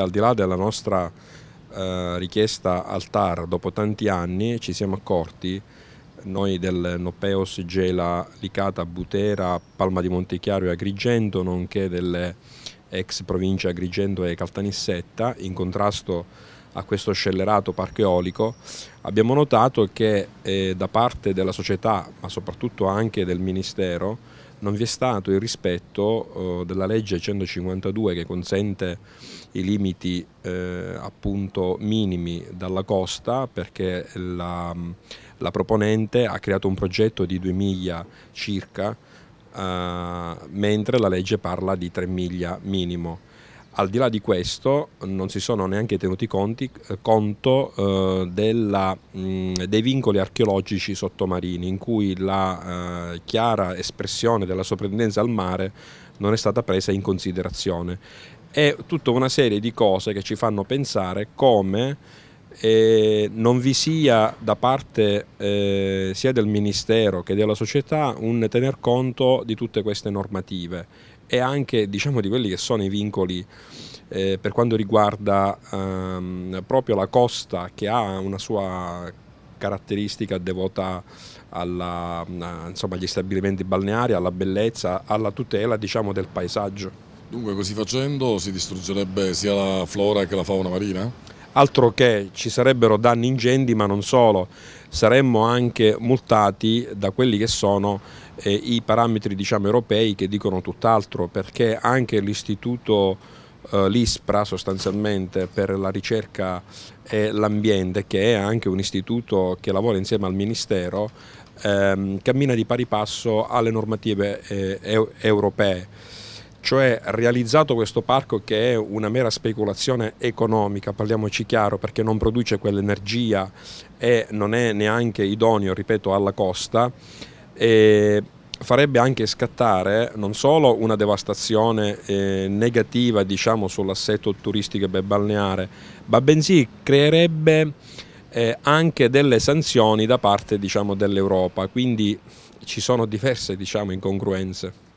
Al di là della nostra eh, richiesta al TAR, dopo tanti anni ci siamo accorti, noi del Nopeos, Gela, Licata, Butera, Palma di Montechiaro e Agrigento, nonché delle ex province Agrigento e Caltanissetta, in contrasto a questo scellerato parco eolico, abbiamo notato che eh, da parte della società, ma soprattutto anche del Ministero, non vi è stato il rispetto eh, della legge 152 che consente i limiti eh, appunto minimi dalla costa perché la, la, proponente ha creato un progetto di 2 miglia circa eh, mentre la legge parla di 3 miglia minimo. Al di là di questo non si sono neanche tenuti conti, eh, conto eh, della, mh, dei vincoli archeologici sottomarini in cui la eh, chiara espressione della soprintendenza al mare non è stata presa in considerazione. È tutta una serie di cose che ci fanno pensare come eh, non vi sia da parte eh, sia del Ministero che della società un tener conto di tutte queste normative e anche diciamo, di quelli che sono i vincoli eh, per quanto riguarda ehm, proprio la costa che ha una sua caratteristica devota alla, mm, insomma, agli stabilimenti balneari, alla bellezza, alla tutela diciamo, del paesaggio. Dunque così facendo si distruggerebbe sia la flora che la fauna marina? altro che ci sarebbero danni ingenti ma non solo, saremmo anche multati da quelli che sono eh, i parametri diciamo, europei che dicono tutt'altro perché anche l'istituto eh, l'ISPRA sostanzialmente per la ricerca e l'ambiente che è anche un istituto che lavora insieme al Ministero ehm, cammina di pari passo alle normative eh, europee cioè realizzato questo parco che è una mera speculazione economica, parliamoci chiaro, perché non produce quell'energia e non è neanche idoneo, ripeto, alla costa, farebbe anche scattare non solo una devastazione eh, negativa diciamo, sull'assetto turistico e balneare, ma bensì creerebbe eh, anche delle sanzioni da parte diciamo, dell'Europa, quindi ci sono diverse diciamo, incongruenze.